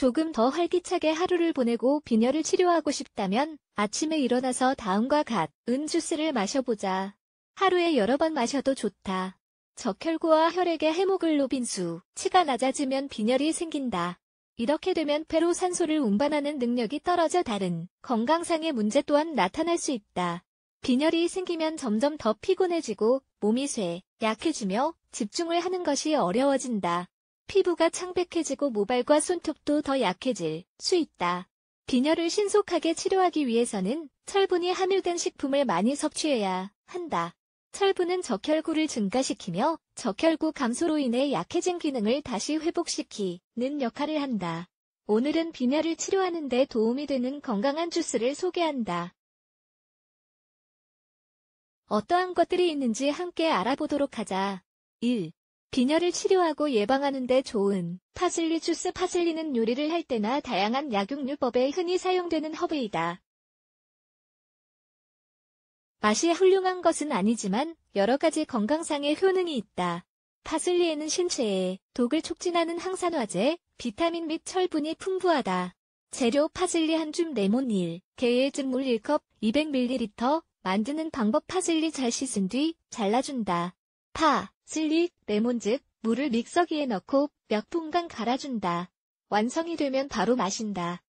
조금 더 활기차게 하루를 보내고 빈혈을 치료하고 싶다면 아침에 일어나서 다음과 같은 주스를 마셔보자. 하루에 여러 번 마셔도 좋다. 적혈구와 혈액의 해모글로빈 수, 치가 낮아지면 빈혈이 생긴다. 이렇게 되면 폐로 산소를 운반하는 능력이 떨어져 다른 건강상의 문제 또한 나타날 수 있다. 빈혈이 생기면 점점 더 피곤해지고 몸이 쇠, 약해지며 집중을 하는 것이 어려워진다. 피부가 창백해지고 모발과 손톱도 더 약해질 수 있다. 빈혈을 신속하게 치료하기 위해서는 철분이 함유된 식품을 많이 섭취해야 한다. 철분은 적혈구를 증가시키며 적혈구 감소로 인해 약해진 기능을 다시 회복시키는 역할을 한다. 오늘은 빈혈을 치료하는 데 도움이 되는 건강한 주스를 소개한다. 어떠한 것들이 있는지 함께 알아보도록 하자. 1. 빈혈을 치료하고 예방하는 데 좋은 파슬리 주스 파슬리는 요리를 할 때나 다양한 약육류법에 흔히 사용되는 허브이다. 맛이 훌륭한 것은 아니지만 여러 가지 건강상의 효능이 있다. 파슬리에는 신체에 독을 촉진하는 항산화제, 비타민 및 철분이 풍부하다. 재료 파슬리 한줌 레몬 1, 계일즙 물 1컵 200ml, 만드는 방법 파슬리 잘 씻은 뒤 잘라준다. 파, 칠리, 레몬즙, 물을 믹서기에 넣고 몇 분간 갈아준다. 완성이 되면 바로 마신다.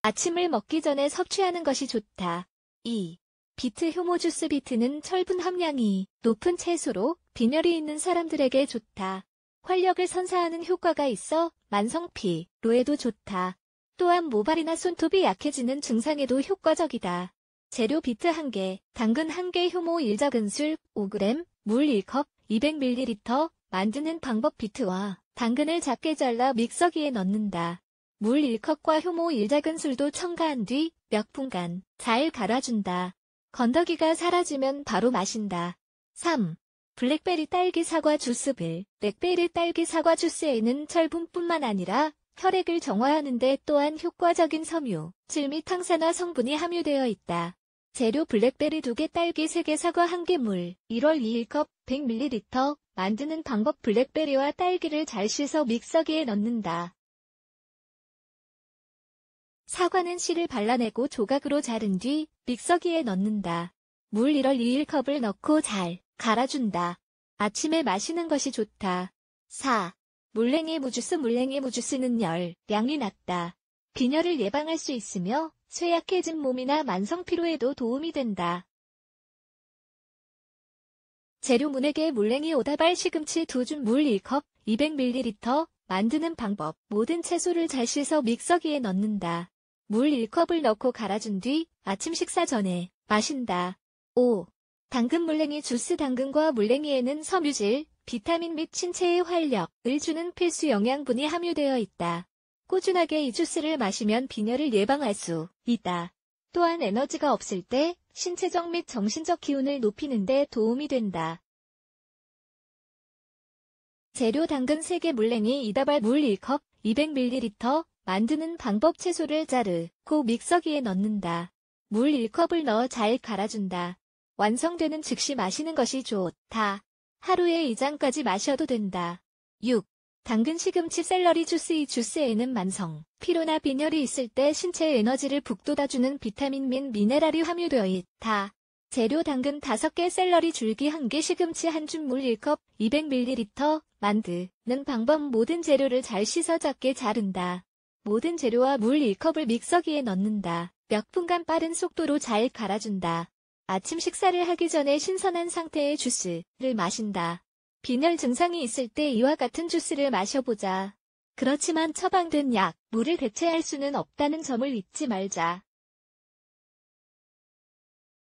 아침을 먹기 전에 섭취하는 것이 좋다. 2. 비트 효모 주스 비트는 철분 함량이 높은 채소로 빈혈이 있는 사람들에게 좋다. 활력을 선사하는 효과가 있어 만성피, 로에도 좋다. 또한 모발이나 손톱이 약해지는 증상에도 효과적이다. 재료 비트 1개, 당근 1개 효모 1작은술 5g, 물 1컵, 200ml 만드는 방법 비트와 당근을 작게 잘라 믹서기에 넣는다. 물 1컵과 효모 1작은술도 첨가한 뒤 몇 분간 잘 갈아준다. 건더기가 사라지면 바로 마신다. 3. 블랙베리 딸기 사과 주스 빌 블랙베리 딸기 사과 주스에는 철분뿐만 아니라 혈액을 정화하는데 또한 효과적인 섬유, 칠미 탕산화 성분이 함유되어 있다. 재료 블랙베리 2개 딸기 3개 사과 1개 물 1월 2일 컵 100ml 만드는 방법 블랙베리와 딸기를 잘 씻어 믹서기에 넣는다. 사과는 씨를 발라내고 조각으로 자른 뒤 믹서기에 넣는다. 물 1월 2일 컵을 넣고 잘 갈아준다. 아침에 마시는 것이 좋다. 4. 물냉이 무주스 물냉이 무주스는 열, 양이 낮다. 빈혈을 예방할 수 있으며 쇠약해진 몸이나 만성 피로에도 도움이 된다. 재료문에게 물냉이 오다발 시금치 두줌물 1컵 200ml 만드는 방법 모든 채소를 잘 씻어 믹서기에 넣는다. 물 1컵을 넣고 갈아준 뒤 아침 식사 전에 마신다. 5. 당근 물냉이 주스 당근과 물냉이에는 섬유질, 비타민 및 신체의 활력을 주는 필수 영양분이 함유되어 있다. 꾸준하게 이 주스를 마시면 빈혈을 예방할 수 있다. 또한 에너지가 없을 때 신체적 및 정신적 기운을 높이는 데 도움이 된다. 재료 당근 3개 물냉이 이다발 물 1컵 200ml 만드는 방법 채소를 자르고 믹서기에 넣는다. 물 1컵을 넣어 잘 갈아준다. 완성되는 즉시 마시는 것이 좋다. 하루에 2잔까지 마셔도 된다. 6. 당근 시금치 샐러리 주스 이 주스에는 만성, 피로나 빈혈이 있을 때 신체의 에너지를 북돋아주는 비타민 및 미네랄이 함유되어 있다. 재료 당근 5개 샐러리 줄기 1개 시금치 1줌물 1컵 200ml 만드는 방법 모든 재료를 잘 씻어 작게 자른다. 모든 재료와 물 1컵을 믹서기에 넣는다. 몇 분간 빠른 속도로 잘 갈아준다. 아침 식사를 하기 전에 신선한 상태의 주스를 마신다. 빈혈 증상이 있을 때 이와 같은 주스를 마셔보자. 그렇지만 처방된 약, 물을 대체할 수는 없다는 점을 잊지 말자.